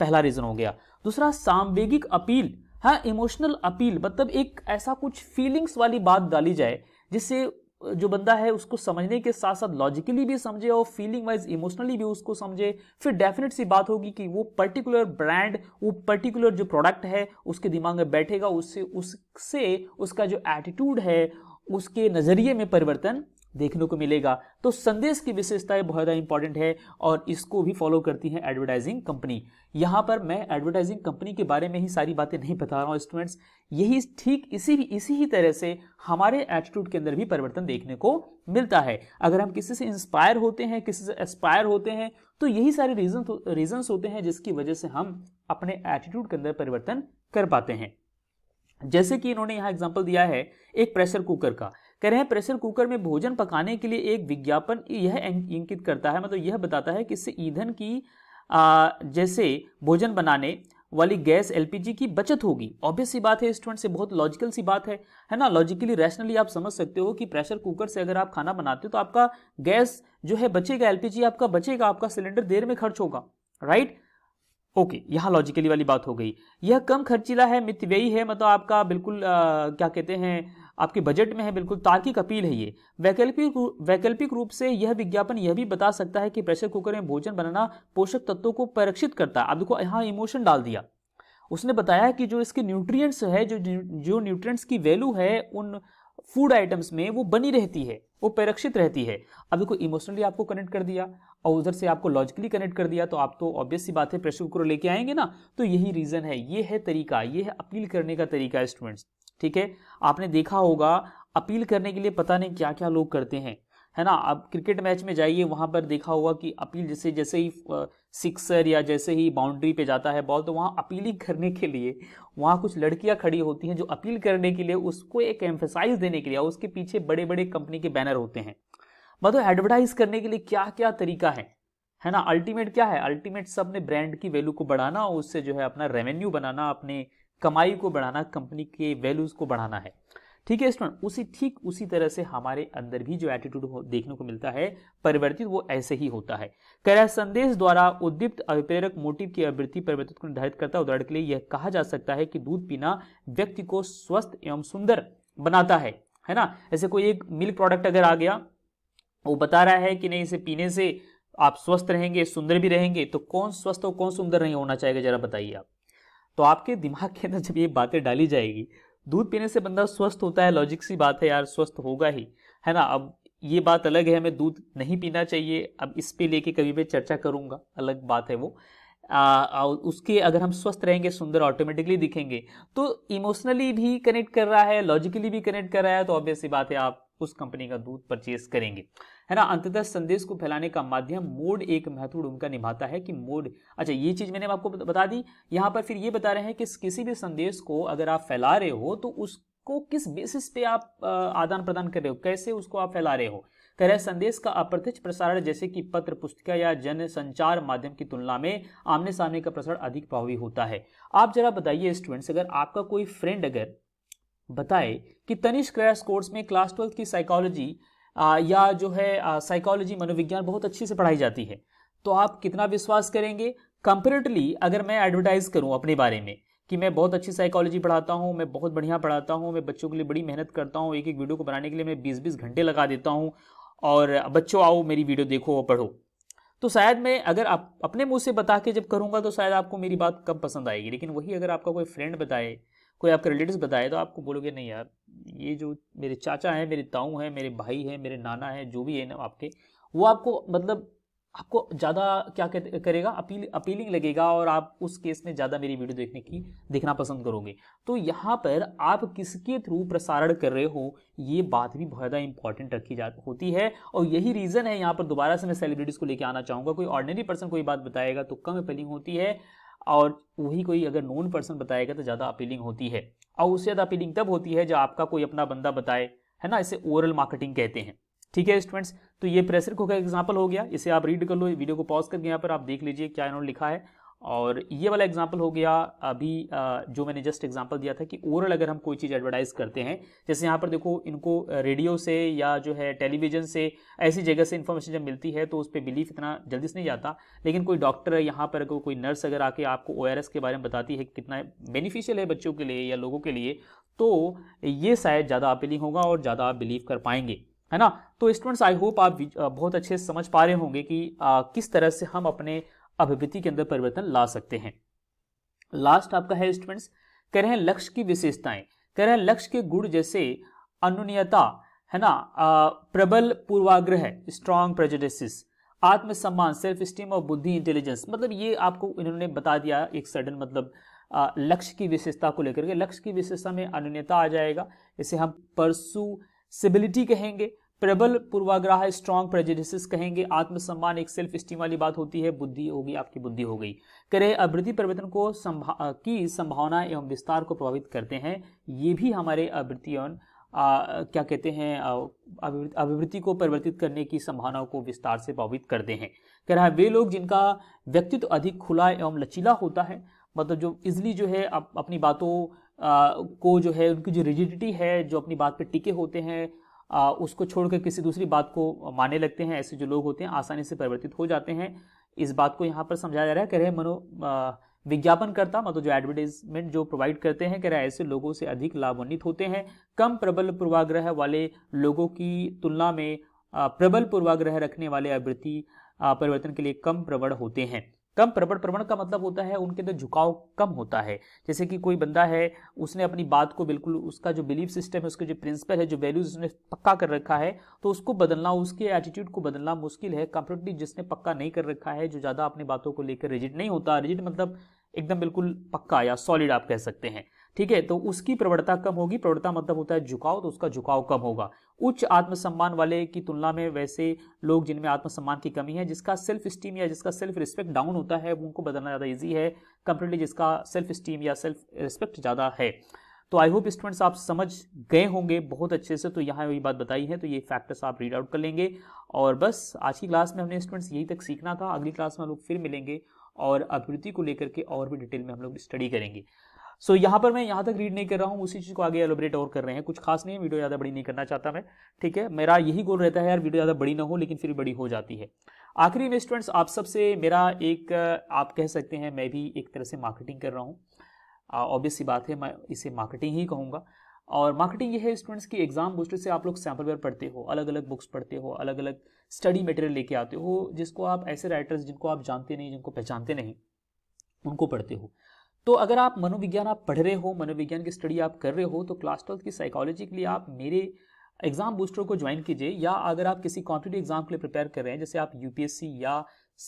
Speaker 1: पहला रीज़न हो गया दूसरा सांवेगिक अपील हाँ इमोशनल अपील मतलब एक ऐसा कुछ फीलिंग्स वाली बात डाली जाए जिससे जो बंदा है उसको समझने के साथ साथ लॉजिकली भी समझे और फीलिंग वाइज इमोशनली भी उसको समझे फिर डेफिनेट सी बात होगी कि वो पर्टिकुलर ब्रांड वो पर्टिकुलर जो प्रोडक्ट है उसके दिमाग में बैठेगा उससे उससे उसका जो एटीट्यूड है उसके नज़रिए में परिवर्तन देखने को मिलेगा तो संदेश की विशेषताएं बहुत ज़्यादा इंपॉर्टेंट है और इसको भी फॉलो करती है एडवर्टाइजिंग कंपनी यहां पर मैं एडवर्टाइजिंग कंपनी के बारे में ही सारी बातें नहीं बता रहा हूं स्टूडेंट्स यही ठीक इसी भी इसी ही तरह से हमारे एटीट्यूड के अंदर भी परिवर्तन देखने को मिलता है अगर हम किसी से इंस्पायर होते हैं किसी से एस्पायर होते हैं तो यही सारे रीजन रीजन होते हैं जिसकी वजह से हम अपने एटीट्यूड के अंदर परिवर्तन कर पाते हैं जैसे कि इन्होंने यहां एग्जाम्पल दिया है एक प्रेशर कुकर का कह रहे हैं प्रेशर कुकर में भोजन पकाने के लिए एक विज्ञापन यह इंकित करता है मतलब यह बताता है कि इससे ईंधन की आ, जैसे भोजन बनाने वाली गैस एलपीजी की बचत होगी ऑब्वियस सी बात है स्टूडेंट से बहुत लॉजिकल सी बात है है ना लॉजिकली रैशनली आप समझ सकते हो कि प्रेशर कुकर से अगर आप खाना बनाते हो तो आपका गैस जो है बचेगा एलपीजी आपका बचेगा आपका सिलेंडर देर में खर्च होगा राइट ओके यहाँ लॉजिकली वाली बात हो गई यह कम खर्चीला है मितव्ययी है मतलब आपका बिल्कुल आ, क्या कहते हैं आपके बजट में है बिल्कुल तार्किक अपील है ये वैकल्पिक वैकल्पिक रूप से यह विज्ञापन यह भी बता सकता है कि प्रेशर कुकर में भोजन बनाना पोषक तत्वों को परीक्षित करता है अब देखो यहाँ इमोशन डाल दिया उसने बताया कि जो इसके न्यूट्रिएंट्स है जो जो न्यूट्रिएंट्स की वैल्यू है उन फूड आइटम्स में वो बनी रहती है वो परीक्षित रहती है अब देखो इमोशनली आपको कनेक्ट कर दिया और उधर से आपको लॉजिकली कनेक्ट कर दिया तो आप तो ऑब्वियस सी बात है प्रेशर कुकर लेके आएंगे ना तो यही रीज़न है ये है तरीका ये है अपील करने का तरीका स्टूडेंट्स ठीक है आपने देखा होगा अपील करने के लिए पता नहीं क्या क्या लोग करते हैं है ना आप क्रिकेट मैच में जाइए वहाँ पर देखा होगा कि अपील जैसे जैसे ही सिक्सर या जैसे ही बाउंड्री पे जाता है बॉल तो वहाँ अपीलिंग करने के लिए वहाँ कुछ लड़कियाँ खड़ी होती हैं जो अपील करने के लिए उसको एक एम्फेसाइज देने के लिए उसके पीछे बड़े बड़े कंपनी के बैनर होते हैं मतलब एडवर्टाइज करने के लिए क्या क्या तरीका है है ना अल्टीमेट क्या है अल्टीमेट सब ने ब्रांड की वैल्यू को बढ़ाना और उससे जो है अपना रेवेन्यू बनाना अपने कमाई को बढ़ाना कंपनी के वैल्यूज़ को बढ़ाना है ठीक है स्टूडेंट उसी ठीक उसी तरह से हमारे अंदर भी जो एटीट्यूड देखने को मिलता है परिवर्तित वो ऐसे ही होता है करा संदेश द्वारा उद्दीप्त अभिप्रेरक मोटिव की अभिवृत्ति परिवर्तित को निर्धारित करता है उदाहरण के लिए यह कहा जा सकता है कि दूध पीना व्यक्ति को स्वस्थ एवं सुंदर बनाता है है ना ऐसे कोई एक मिल्क प्रोडक्ट अगर आ गया वो बता रहा है कि नहीं इसे पीने से आप स्वस्थ रहेंगे सुंदर भी रहेंगे तो कौन स्वस्थ और कौन सुंदर नहीं होना चाहेगा जरा बताइए आप तो आपके दिमाग के अंदर जब ये बातें डाली जाएगी दूध पीने से बंदा स्वस्थ होता है लॉजिक सी बात है यार स्वस्थ होगा ही है ना अब ये बात अलग है हमें दूध नहीं पीना चाहिए अब इस पे लेके कभी मैं चर्चा करूँगा अलग बात है वो आ, उसके अगर हम स्वस्थ रहेंगे सुंदर ऑटोमेटिकली दिखेंगे तो इमोशनली भी कनेक्ट कर रहा है लॉजिकली भी कनेक्ट कर रहा है तो ऑब्वियसली बात है आप उस कंपनी का दूध परचेज करेंगे है ना अंततः संदेश को फैलाने का माध्यम मोड एक महत्वपूर्ण भूमिका निभाता है कि मोड अच्छा ये चीज़ मैंने आपको बता दी यहाँ पर फिर ये बता रहे हैं कि किसी भी संदेश को अगर आप फैला रहे हो तो उसको किस बेसिस पे आप आदान प्रदान कर रहे हो कैसे उसको आप फैला रहे हो कह रहे संदेश का अप्रत्यक्ष प्रसारण जैसे कि पत्र पुस्तिका या जन संचार माध्यम की तुलना में आमने सामने का प्रसारण अधिक प्रभावी होता है आप जरा बताइए स्टूडेंट्स अगर आपका कोई फ्रेंड अगर बताए कि तनिष्क क्रैश कोर्स में क्लास ट्वेल्थ की साइकोलॉजी या जो है साइकोलॉजी मनोविज्ञान बहुत अच्छे से पढ़ाई जाती है तो आप कितना विश्वास करेंगे कंपेरेटिवली अगर मैं एडवर्टाइज करूं अपने बारे में कि मैं बहुत अच्छी साइकोलॉजी पढ़ाता हूँ मैं बहुत बढ़िया पढ़ाता हूँ मैं बच्चों के लिए बड़ी मेहनत करता हूँ एक एक वीडियो को बनाने के लिए मैं बीस बीस घंटे लगा देता हूँ और बच्चों आओ मेरी वीडियो देखो और पढ़ो तो शायद मैं अगर आप अपने मुंह से बता के जब करूँगा तो शायद आपको मेरी बात कम पसंद आएगी लेकिन वही अगर आपका कोई फ्रेंड बताए कोई आपके रिलेटिव बताए तो आपको बोलोगे नहीं यार ये जो मेरे चाचा हैं मेरे ताऊ हैं मेरे भाई हैं मेरे नाना हैं जो भी है ना आपके वो आपको मतलब आपको ज़्यादा क्या करेगा अपील अपीलिंग लगेगा और आप उस केस में ज़्यादा मेरी वीडियो देखने की देखना पसंद करोगे तो यहाँ पर आप किसके थ्रू प्रसारण कर रहे हो ये बात भी बहुत ज़्यादा इंपॉर्टेंट रखी जा होती है और यही रीज़न है यहाँ पर दोबारा से मैं सेलिब्रिटीज़ को लेकर आना चाहूँगा कोई ऑर्डनरी पर्सन कोई बात बताएगा तो कम अपीलिंग होती है और वही कोई अगर नोन पर्सन बताएगा तो ज़्यादा अपीलिंग होती है और उससे ज़्यादा अपीलिंग तब होती है जब आपका कोई अपना बंदा बताए है ना इसे ओवरऑल मार्केटिंग कहते हैं ठीक है स्टूडेंट्स तो ये प्रेशर कुकर एग्जाम्पल हो गया इसे आप रीड कर लो वीडियो को पॉज करके यहाँ पर आप देख लीजिए क्या इन्होंने लिखा है और ये वाला एग्जाम्पल हो गया अभी जो मैंने जस्ट एग्जाम्पल दिया था कि ओरल अगर हम कोई चीज़ एडवर्टाइज़ करते हैं जैसे यहाँ पर देखो इनको रेडियो से या जो है टेलीविज़न से ऐसी जगह से इन्फॉर्मेशन जब मिलती है तो उस पर बिलीफ इतना जल्दी से नहीं जाता लेकिन कोई डॉक्टर यहाँ पर कोई नर्स अगर आके आपको ओ के बारे में बताती है कितना बेनिफिशियल है बच्चों के लिए या लोगों के लिए तो ये शायद ज़्यादा अपीलिंग होगा और ज़्यादा आप बिलीव कर पाएंगे है ना तो स्टूडेंट्स आई होप आप बहुत अच्छे समझ पा रहे होंगे कि आ, किस तरह से हम अपने अभिवृत्ति के अंदर परिवर्तन ला सकते हैं लास्ट आपका है स्टूडेंट्स कह रहे हैं लक्ष्य की विशेषताएं कह रहे हैं लक्ष्य के गुण जैसे अनुनियता है ना प्रबल पूर्वाग्रह स्ट्रांग प्रेजुडिस आत्मसम्मान सेल्फ स्टीम और बुद्धि इंटेलिजेंस मतलब ये आपको इन्होंने बता दिया एक सडन मतलब लक्ष्य की विशेषता को लेकर के लक्ष्य की विशेषता में अनुन्यता आ जाएगा इसे हम परसू सिबिलिटी कहेंगे प्रबल पूर्वाग्रह स्ट्रॉन्ग प्रेजिडिस कहेंगे आत्मसम्मान एक सेल्फ स्टीम वाली बात होती है बुद्धि होगी आपकी बुद्धि हो गई करे अभिवृद्धि परिवर्तन को संभा की संभावना एवं विस्तार को प्रभावित करते हैं ये भी हमारे अभिवृत्ति एवं क्या कहते हैं अभिवृत्ति को परिवर्तित करने की संभावनाओं को विस्तार से प्रभावित करते हैं कह रहा है वे लोग जिनका व्यक्तित्व तो अधिक खुला एवं लचीला होता है मतलब जो इजली जो है अप, अपनी बातों आ, को जो है उनकी जो रिजिडिटी है जो अपनी बात पर टिके होते हैं उसको छोड़कर किसी दूसरी बात को मानने लगते हैं ऐसे जो लोग होते हैं आसानी से परिवर्तित हो जाते हैं इस बात को यहाँ पर समझाया जा रहा है कह रहे मनो विज्ञापन करता मतलब जो एडवर्टाइजमेंट जो प्रोवाइड करते हैं कह रहे ऐसे लोगों से अधिक लाभान्वित होते हैं कम प्रबल पूर्वाग्रह वाले लोगों की तुलना में प्रबल पूर्वाग्रह रखने वाले आवृत्ति परिवर्तन के लिए कम प्रवण होते हैं कम प्रबल प्रवण का मतलब होता है उनके अंदर झुकाव कम होता है जैसे कि कोई बंदा है उसने अपनी बात को बिल्कुल उसका जो बिलीफ सिस्टम है उसके जो प्रिंसिपल है जो वैल्यूज उसने पक्का कर रखा है तो उसको बदलना उसके एटीट्यूड को बदलना मुश्किल है कंप्लीटली जिसने पक्का नहीं कर रखा है जो ज़्यादा अपनी बातों को लेकर रिजिट नहीं होता रिजिट मतलब एकदम बिल्कुल पक्का या सॉलिड आप कह सकते हैं ठीक है तो उसकी प्रवणता कम होगी प्रवणता मतलब होता है झुकाव तो उसका झुकाव कम होगा उच्च आत्मसम्मान वाले की तुलना में वैसे लोग जिनमें आत्मसम्मान की कमी है जिसका सेल्फ स्टीम या जिसका सेल्फ रिस्पेक्ट डाउन होता है उनको बदलना ज़्यादा ईजी है कंप्लीटली जिसका सेल्फ स्टीम या सेल्फ रिस्पेक्ट ज़्यादा है तो आई होप स्टूडेंट्स आप समझ गए होंगे बहुत अच्छे से तो यहाँ वही बात बताई है तो ये फैक्टर्स आप रीड आउट कर लेंगे और बस आज की क्लास में हमने स्टूडेंट्स यही तक सीखना था अगली क्लास में हम लोग फिर मिलेंगे और अभिवृत्ति को लेकर के और भी डिटेल में हम लोग स्टडी करेंगे सो so, यहाँ पर मैं यहाँ तक रीड नहीं कर रहा हूँ उसी चीज़ को आगे एलोबरेट और कर रहे हैं कुछ खास नहीं है वीडियो ज़्यादा बड़ी नहीं करना चाहता मैं ठीक है मेरा यही गोल रहता है यार वीडियो ज़्यादा बड़ी ना हो लेकिन फिर बड़ी हो जाती है आखिरी में स्टूडेंट्स आप सबसे मेरा एक आप कह सकते हैं मैं भी एक तरह से मार्केटिंग कर रहा हूँ ऑब्वियस सी बात है मैं इसे मार्केटिंग ही कहूँगा और मार्केटिंग ये है स्टूडेंट्स की एग्जाम बूस्टर से आप लोग वेयर पढ़ते हो अलग अलग बुक्स पढ़ते हो अलग अलग स्टडी मटेरियल लेके आते हो जिसको आप ऐसे राइटर्स जिनको आप जानते नहीं जिनको पहचानते नहीं उनको पढ़ते हो तो अगर आप मनोविज्ञान आप पढ़ रहे हो मनोविज्ञान की स्टडी आप कर रहे हो तो क्लास ट्वेल्थ की साइकोलॉजी के लिए आप मेरे एग्जाम बूस्टर को ज्वाइन कीजिए या अगर आप किसी कॉम्पिटेटिव एग्जाम के लिए प्रिपेयर कर रहे हैं जैसे आप यूपीएससी या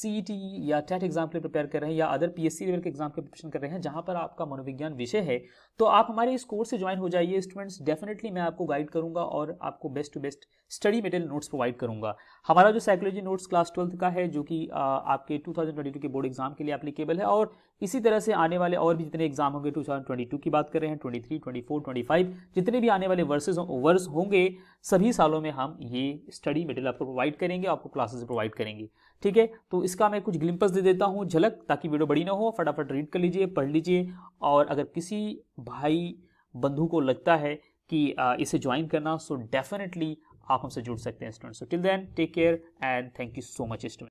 Speaker 1: सीईटी e e या टेट एग्जाम के लिए प्रिपेयर कर रहे हैं या अदर पीएससी लेवल के एग्जाम के प्रिपरेशन कर रहे हैं जहां पर आपका मनोविज्ञान विषय है तो आप हमारे इस कोर्स से ज्वाइन हो जाइए स्टूडेंट्स डेफिनेटली मैं आपको गाइड करूंगा और आपको best to best study material notes provide करूंगा हमारा जो साइकोलॉजी नोट्स क्लास ट्वेल्थ का है जो कि आपके 2022 के बोर्ड एग्जाम के लिए अपलीकेबल है और इसी तरह से आने वाले और भी जितने एग्जाम होंगे 2022 की बात कर रहे हैं 23, 24, 25 जितने भी आने वाले वर्सेज वर्स होंगे सभी सालों में हम ये स्टडी मेटेरियल आपको प्रोवाइड करेंगे आपको क्लासेस प्रोवाइड करेंगे ठीक है तो इसका मैं कुछ ग्लिम्पस दे देता हूँ झलक ताकि वीडियो बड़ी ना हो फटाफट रीड कर लीजिए पढ़ लीजिए और अगर किसी भाई बंधु को लगता है कि इसे ज्वाइन करना सो डेफिनेटली आप हमसे जुड़ सकते हैं students till then take care and thank you so much student